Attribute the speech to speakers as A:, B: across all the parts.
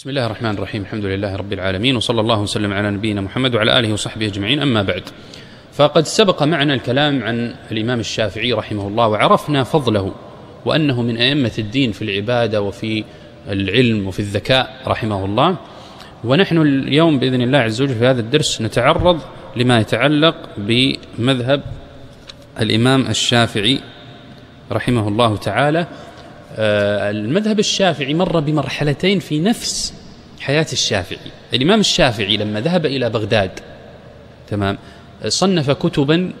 A: بسم الله الرحمن الرحيم الحمد لله رب العالمين وصلى الله وسلم على نبينا محمد وعلى اله وصحبه اجمعين اما بعد فقد سبق معنا الكلام عن الامام الشافعي رحمه الله وعرفنا فضله وانه من ائمه الدين في العباده وفي العلم وفي الذكاء رحمه الله ونحن اليوم باذن الله عز وجل في هذا الدرس نتعرض لما يتعلق بمذهب الامام الشافعي رحمه الله تعالى المذهب الشافعي مر بمرحلتين في نفس حياة الشافعي الإمام الشافعي لما ذهب إلى بغداد تمام صنف كتبا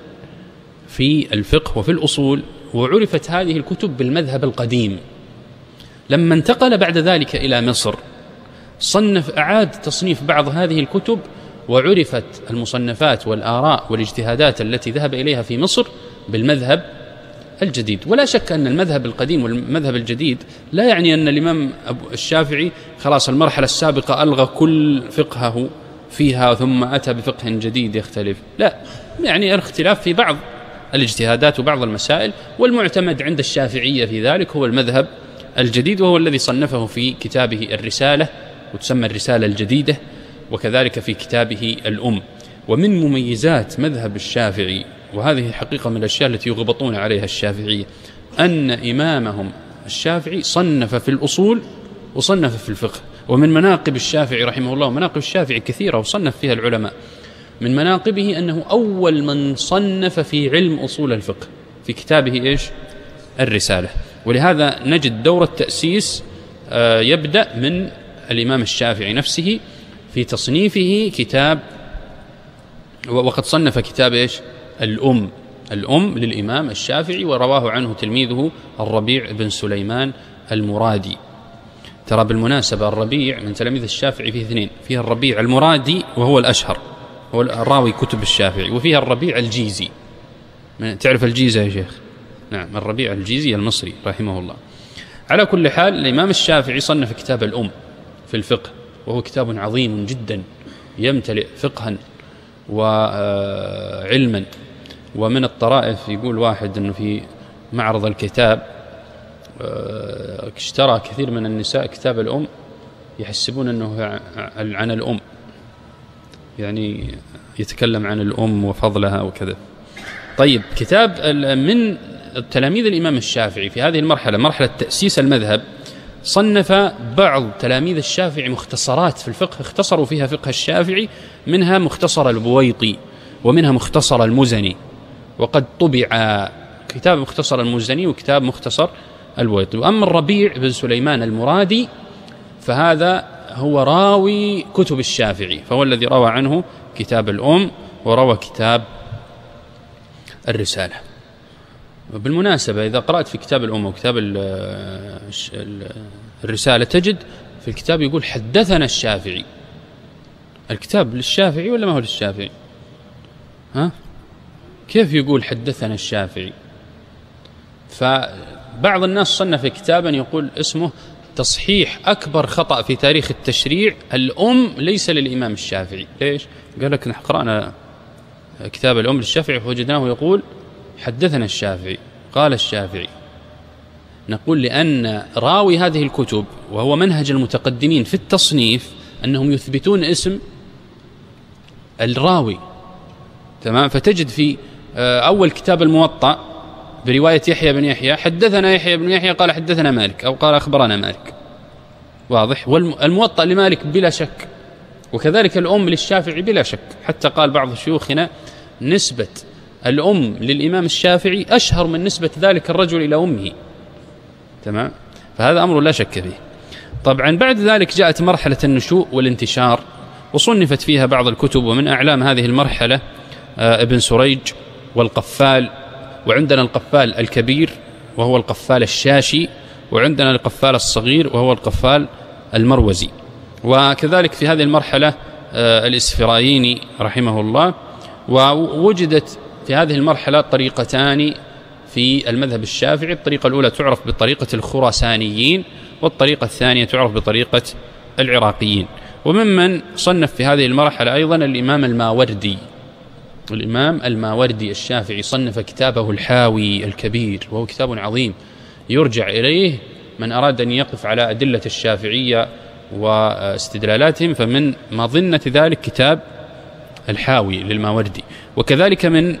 A: في الفقه وفي الأصول وعرفت هذه الكتب بالمذهب القديم لما انتقل بعد ذلك إلى مصر صنف أعاد تصنيف بعض هذه الكتب وعرفت المصنفات والآراء والاجتهادات التي ذهب إليها في مصر بالمذهب الجديد ولا شك أن المذهب القديم والمذهب الجديد لا يعني أن الإمام الشافعي خلاص المرحلة السابقة ألغى كل فقهه فيها ثم أتى بفقه جديد يختلف لا يعني الاختلاف في بعض الاجتهادات وبعض المسائل والمعتمد عند الشافعية في ذلك هو المذهب الجديد وهو الذي صنفه في كتابه الرسالة وتسمى الرسالة الجديدة وكذلك في كتابه الأم ومن مميزات مذهب الشافعي وهذه حقيقة من الأشياء التي يغبطون عليها الشافعية أن إمامهم الشافعي صنف في الأصول وصنف في الفقه ومن مناقب الشافعي رحمه الله مناقب الشافعي كثيرة وصنف فيها العلماء من مناقبه أنه أول من صنف في علم أصول الفقه في كتابه إيش الرسالة ولهذا نجد دور التأسيس آه، يبدأ من الإمام الشافعي نفسه في تصنيفه كتاب وقد صنف كتاب إيش الأم الأم للإمام الشافعي ورواه عنه تلميذه الربيع بن سليمان المرادي ترى بالمناسبة الربيع من تلاميذ الشافعي فيه اثنين فيه الربيع المرادي وهو الأشهر هو الراوي كتب الشافعي وفيه الربيع الجيزي تعرف الجيزة يا شيخ نعم الربيع الجيزي المصري رحمه الله على كل حال الإمام الشافعي صنف كتاب الأم في الفقه وهو كتاب عظيم جدا يمتلئ فقها وعلما ومن الطرائف يقول واحد أنه في معرض الكتاب آه، اشترى كثير من النساء كتاب الأم يحسبون أنه عن الأم يعني يتكلم عن الأم وفضلها وكذا طيب كتاب من تلاميذ الإمام الشافعي في هذه المرحلة مرحلة تأسيس المذهب صنف بعض تلاميذ الشافعي مختصرات في الفقه اختصروا فيها فقه الشافعي منها مختصر البويطي ومنها مختصر المزني وقد طبع كتاب مختصر المزني وكتاب مختصر البويطي وأما الربيع بن سليمان المرادي فهذا هو راوي كتب الشافعي فهو الذي روى عنه كتاب الأم وروى كتاب الرسالة بالمناسبة إذا قرأت في كتاب الأم وكتاب الرسالة تجد في الكتاب يقول حدثنا الشافعي الكتاب للشافعي ولا ما هو للشافعي ها كيف يقول حدثنا الشافعي فبعض الناس صنف كتابا يقول اسمه تصحيح أكبر خطأ في تاريخ التشريع الأم ليس للإمام الشافعي ليش؟ قال لك نحن قرأنا كتاب الأم للشافعي فوجدناه يقول حدثنا الشافعي قال الشافعي نقول لأن راوي هذه الكتب وهو منهج المتقدمين في التصنيف أنهم يثبتون اسم الراوي تمام فتجد في آه، أول كتاب الموطأ برواية يحيى بن يحيى حدثنا يحيى بن يحيى قال حدثنا مالك أو قال أخبرنا مالك واضح والموطأ لمالك بلا شك وكذلك الأم للشافعي بلا شك حتى قال بعض شيوخنا نسبة الأم للإمام الشافعي أشهر من نسبة ذلك الرجل إلى أمه تمام فهذا أمر لا شك فيه طبعا بعد ذلك جاءت مرحلة النشوء والانتشار وصنفت فيها بعض الكتب ومن أعلام هذه المرحلة آه، ابن سريج والقفال وعندنا القفال الكبير وهو القفال الشاشي وعندنا القفال الصغير وهو القفال المروزي وكذلك في هذه المرحلة آه، الإسفرايني رحمه الله ووجدت في هذه المرحلة طريقتان في المذهب الشافعي الطريقة الأولى تعرف بطريقة الخراسانيين والطريقة الثانية تعرف بطريقة العراقيين وممن صنف في هذه المرحلة أيضا الإمام الماوردي الإمام الماوردي الشافعي صنف كتابه الحاوي الكبير وهو كتاب عظيم يرجع إليه من أراد أن يقف على أدلة الشافعية واستدلالاتهم فمن مظنة ذلك كتاب الحاوي للماوردي وكذلك من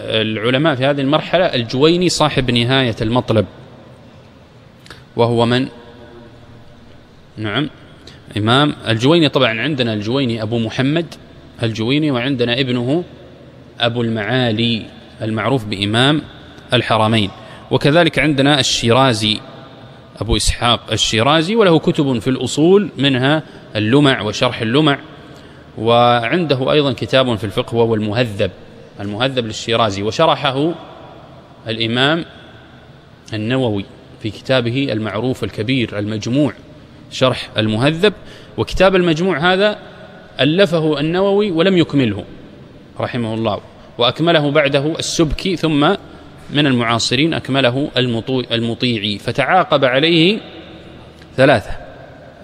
A: العلماء في هذه المرحلة الجويني صاحب نهاية المطلب وهو من نعم إمام الجويني طبعا عندنا الجويني أبو محمد الجويني وعندنا ابنه أبو المعالي المعروف بإمام الحرمين وكذلك عندنا الشيرازي أبو إسحاق الشيرازي وله كتب في الأصول منها اللمع وشرح اللمع وعنده أيضا كتاب في الفقه وهو المهذب المهذب للشيرازي وشرحه الإمام النووي في كتابه المعروف الكبير المجموع شرح المهذب وكتاب المجموع هذا ألفه النووي ولم يكمله رحمه الله وأكمله بعده السبكي ثم من المعاصرين أكمله المطيعي فتعاقب عليه ثلاثة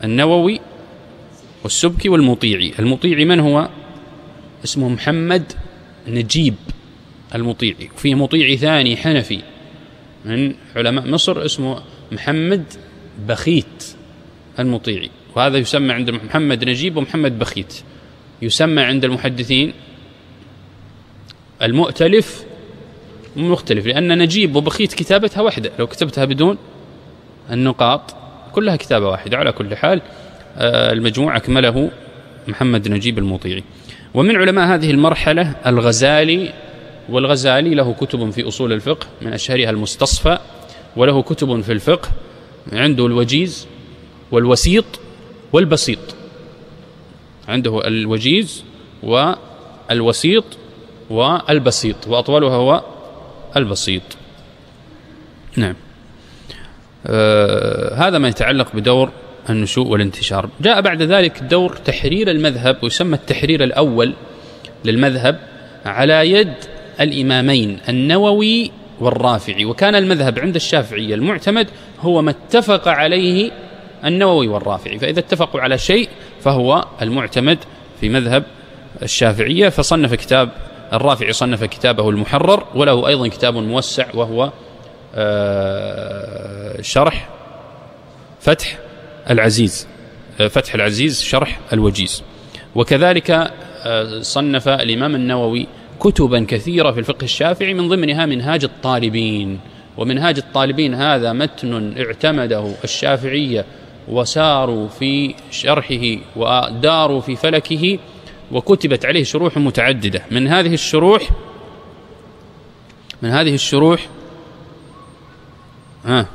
A: النووي والسبكي والمطيعي المطيعي من هو؟ اسمه محمد نجيب المطيعي وفي مطيعي ثاني حنفي من علماء مصر اسمه محمد بخيت المطيعي وهذا يسمى عند محمد نجيب ومحمد بخيت يسمى عند المحدثين المؤتلف مختلف لأن نجيب وبخيت كتابتها واحدة لو كتبتها بدون النقاط كلها كتابة واحدة على كل حال آه، المجموع أكمله محمد نجيب المطيعي ومن علماء هذه المرحلة الغزالي والغزالي له كتب في أصول الفقه من أشهرها المستصفى وله كتب في الفقه عنده الوجيز والوسيط والبسيط عنده الوجيز والوسيط والبسيط وأطولها هو البسيط نعم آه هذا ما يتعلق بدور النشوء والانتشار جاء بعد ذلك دور تحرير المذهب ويسمى التحرير الأول للمذهب على يد الإمامين النووي والرافعي وكان المذهب عند الشافعية المعتمد هو ما اتفق عليه النووي والرافعي فإذا اتفقوا على شيء فهو المعتمد في مذهب الشافعية فصنف كتاب الرافعي صنف كتابه المحرر وله أيضا كتاب موسع وهو آه، شرح فتح العزيز آه، فتح العزيز شرح الوجيز وكذلك آه، صنف الإمام النووي كتبا كثيرة في الفقه الشافعي من ضمنها منهاج الطالبين ومنهاج الطالبين هذا متن اعتمده الشافعية وساروا في شرحه وداروا في فلكه وكتبت عليه شروح متعددة من هذه الشروح من هذه الشروح ها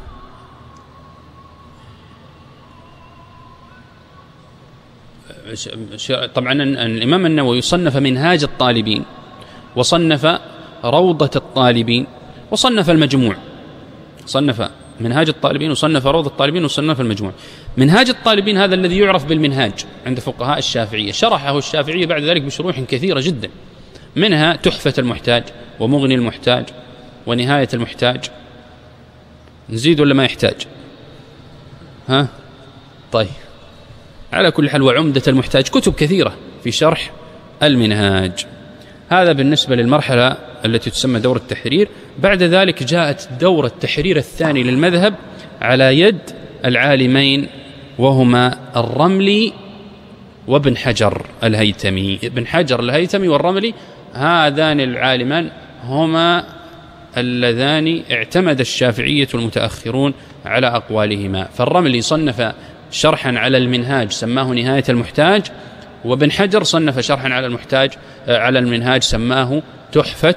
A: طبعا الإمام النووي صنف منهاج الطالبين وصنف روضة الطالبين وصنف المجموع صنف منهاج الطالبين وصنف روض الطالبين وصنف المجموع منهاج الطالبين هذا الذي يعرف بالمنهاج عند فقهاء الشافعية شرحه الشافعية بعد ذلك بشروح كثيرة جدا منها تحفة المحتاج ومغني المحتاج ونهاية المحتاج نزيد ولا ما يحتاج ها طيب على كل حال وعمدة المحتاج كتب كثيرة في شرح المنهاج هذا بالنسبة للمرحلة التي تسمى دورة التحرير بعد ذلك جاءت دورة التحرير الثاني للمذهب على يد العالمين وهما الرملي وابن حجر الهيتمي ابن حجر الهيتمي والرملي هذان العالمان هما اللذان اعتمد الشافعية المتأخرون على أقوالهما فالرملي صنف شرحا على المنهاج سماه نهاية المحتاج وابن حجر صنف شرحا على المحتاج آه، على المنهاج سماه تحفة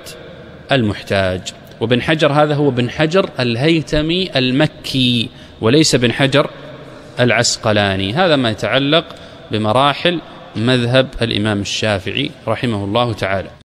A: المحتاج وابن حجر هذا هو ابن حجر الهيتمي المكي وليس ابن حجر العسقلاني هذا ما يتعلق بمراحل مذهب الإمام الشافعي رحمه الله تعالى